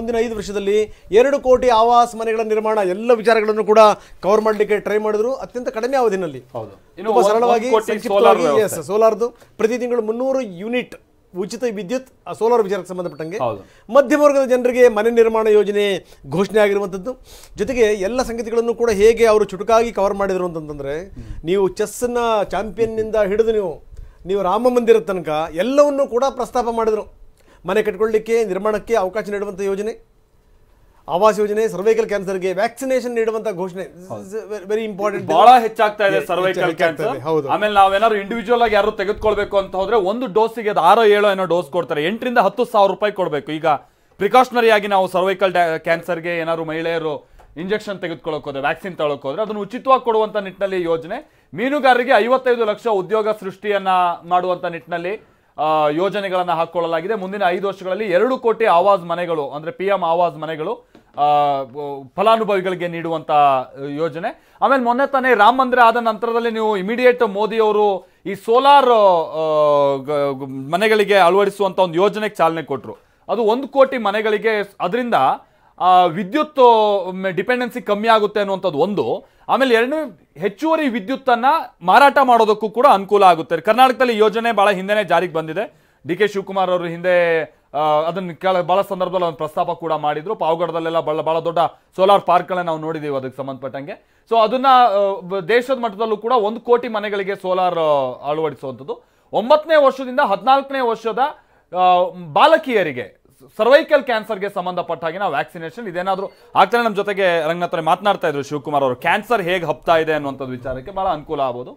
ಮುಂದಿನ ಐದು ವರ್ಷದಲ್ಲಿ ಎರಡು ಕೋಟಿ ಆವಾಸ್ ಮನೆಗಳ ನಿರ್ಮಾಣ ಎಲ್ಲ ವಿಚಾರಗಳನ್ನು ಕೂಡ ಕವರ್ ಮಾಡಲಿಕ್ಕೆ ಟ್ರೈ ಮಾಡಿದ್ರು ಅತ್ಯಂತ ಕಡಿಮೆ ಅವಧಿನಲ್ಲಿ ಸರಳವಾಗಿ ಸೋಲಾರ್ದು ಪ್ರತಿ ತಿಂಗಳು ಮುನ್ನೂರು ಯೂನಿಟ್ ಉಚಿತ ವಿದ್ಯುತ್ ಸೋಲಾರ್ ವಿಚಾರಕ್ಕೆ ಸಂಬಂಧಪಟ್ಟಂಗೆ ಮಧ್ಯಮ ವರ್ಗದ ಜನರಿಗೆ ಮನೆ ನಿರ್ಮಾಣ ಯೋಜನೆ ಘೋಷಣೆ ಆಗಿರುವಂಥದ್ದು ಜೊತೆಗೆ ಎಲ್ಲ ಸಂಗತಿಗಳನ್ನು ಕೂಡ ಹೇಗೆ ಅವರು ಚುಟುಕಾಗಿ ಕವರ್ ಮಾಡಿದರು ಅಂತಂದ್ರೆ ನೀವು ಚೆಸ್ನ ಚಾಂಪಿಯನ್ನಿಂದ ಹಿಡಿದು ನೀವು ನೀವು ರಾಮ ಮಂದಿರದ ತನಕ ಎಲ್ಲವನ್ನೂ ಕೂಡ ಪ್ರಸ್ತಾಪ ಮಾಡಿದರು ಮನೆ ಕಟ್ಕೊಳ್ಳಿಕ್ಕೆ ನಿರ್ಮಾಣಕ್ಕೆ ಅವಕಾಶ ನೀಡುವಂತಹ ಯೋಜನೆ ಆವಾಸ್ ಯೋಜನೆ ಸರ್ವೈಕಲ್ ಕ್ಯಾನ್ಸರ್ಗೆ ವ್ಯಾಕ್ಸಿನೇಷನ್ ನೀಡುವಂತ ಘೋಷಣೆ ವೆರಿ ಇಂಪಾರ್ಟೆಂಟ್ ಬಹಳ ಹೆಚ್ಚಾಗ್ತಾ ಇದೆ ಸರ್ವೈಕಲ್ ಕ್ಯಾನ್ಸರ್ ಹೌದು ಆಮೇಲೆ ನಾವೇನಾದ್ರು ಇಂಡಿವಿಜುವಲ್ ಆಗಿ ಯಾರು ತೆಗೆದುಕೊಳ್ಬೇಕು ಅಂತ ಹೋದ್ರೆ ಒಂದು ಡೋಸಿಗೆ ಅದು ಆರೋ ಏಳೋ ಏನೋ ಡೋಸ್ ಕೊಡ್ತಾರೆ ಎಂಟರಿಂದ ಹತ್ತು ಸಾವಿರ ರೂಪಾಯಿ ಕೊಡಬೇಕು ಈಗ ಪ್ರಿಕಾಷನರಿ ಆಗಿ ನಾವು ಸರ್ವೈಕಲ್ ಕ್ಯಾನ್ಸರ್ಗೆ ಏನಾದ್ರು ಮಹಿಳೆಯರು ಇಂಜೆಕ್ಷನ್ ತೆಗೆದುಕೊಳ್ಳೋಕೆ ಹೋದ್ರೆ ವ್ಯಾಕ್ಸಿನ್ ತಗೊಳಕ್ ಹೋದ್ರೆ ಅದನ್ನು ಉಚಿತವಾಗಿ ಕೊಡುವಂತ ನಿಟ್ಟಿನಲ್ಲಿ ಯೋಜನೆ ಮೀನುಗಾರರಿಗೆ ಐವತ್ತೈದು ಲಕ್ಷ ಉದ್ಯೋಗ ಸೃಷ್ಟಿಯನ್ನ ಮಾಡುವಂತ ನಿಟ್ಟಿನಲ್ಲಿ ಯೋಜನೆಗಳನ್ನು ಹಾಕಿಕೊಳ್ಳಲಾಗಿದೆ ಮುಂದಿನ ಐದು ವರ್ಷಗಳಲ್ಲಿ ಎರಡು ಕೋಟಿ ಆವಾಜ್ ಮನೆಗಳು ಅಂದರೆ ಪಿ ಎಂ ಆವಾಜ್ ಮನೆಗಳು ಫಲಾನುಭವಿಗಳಿಗೆ ನೀಡುವಂಥ ಯೋಜನೆ ಆಮೇಲೆ ಮೊನ್ನೆ ತಾನೇ ರಾಮ ಮಂದಿರ ಆದ ನಂತರದಲ್ಲಿ ನೀವು ಇಮಿಡಿಯೇಟ್ ಮೋದಿಯವರು ಈ ಸೋಲಾರ್ ಮನೆಗಳಿಗೆ ಅಳವಡಿಸುವಂಥ ಒಂದು ಯೋಜನೆಗೆ ಚಾಲನೆ ಕೊಟ್ಟರು ಅದು ಒಂದು ಕೋಟಿ ಮನೆಗಳಿಗೆ ಅದರಿಂದ ವಿದ್ಯುತ್ ಡಿಪೆಂಡೆನ್ಸಿ ಕಮ್ಮಿ ಆಗುತ್ತೆ ಅನ್ನುವಂಥದ್ದು ಒಂದು ಆಮೇಲೆ ಎರಡನೇ ಹೆಚ್ಚುವರಿ ವಿದ್ಯುತ್ತನ್ನು ಮಾರಾಟ ಮಾಡೋದಕ್ಕೂ ಕೂಡ ಅನುಕೂಲ ಆಗುತ್ತೆ ಕರ್ನಾಟಕದಲ್ಲಿ ಯೋಜನೆ ಭಾಳ ಹಿಂದೆನೇ ಜಾರಿಗೆ ಬಂದಿದೆ ಡಿ ಕೆ ಶಿವಕುಮಾರ್ ಅವರು ಹಿಂದೆ ಅದನ್ನು ಕೆಳ ಭಾಳ ಸಂದರ್ಭದಲ್ಲಿ ಒಂದು ಪ್ರಸ್ತಾಪ ಕೂಡ ಮಾಡಿದ್ರು ಪಾವಗಡದಲ್ಲೆಲ್ಲ ಭಾಳ ಭಾಳ ದೊಡ್ಡ ಸೋಲಾರ್ ಪಾರ್ಕ್ಗಳನ್ನ ನಾವು ನೋಡಿದ್ದೀವಿ ಅದಕ್ಕೆ ಸಂಬಂಧಪಟ್ಟಂಗೆ ಸೊ ಅದನ್ನ ದೇಶದ ಮಟ್ಟದಲ್ಲೂ ಕೂಡ ಒಂದು ಕೋಟಿ ಮನೆಗಳಿಗೆ ಸೋಲಾರ್ ಅಳವಡಿಸುವಂಥದ್ದು ಒಂಬತ್ತನೇ ವರ್ಷದಿಂದ ಹದಿನಾಲ್ಕನೇ ವರ್ಷದ ಬಾಲಕಿಯರಿಗೆ ಸರ್ವೈಕಲ್ ಕ್ಯಾನ್ಸರ್ಗೆ ಸಂಬಂಧಪಟ್ಟ ಹಾಗೆ ವ್ಯಾಕ್ಸಿನೇಷನ್ ಇದೇನಾದರೂ ಆಗ್ತಾರೆ ನಮ್ಮ ಜೊತೆಗೆ ರಂಗನಾಥ್ರೆ ಮಾತನಾಡ್ತಾ ಇದ್ರು ಶಿವಕುಮಾರ್ ಅವರು ಕ್ಯಾನ್ಸರ್ ಹೇಗೆ ಹಬ್ತಾ ಇದೆ ಅನ್ನುವಂಥದ್ದು ವಿಚಾರಕ್ಕೆ ಬಹಳ ಅನುಕೂಲ ಆಗ್ಬೋದು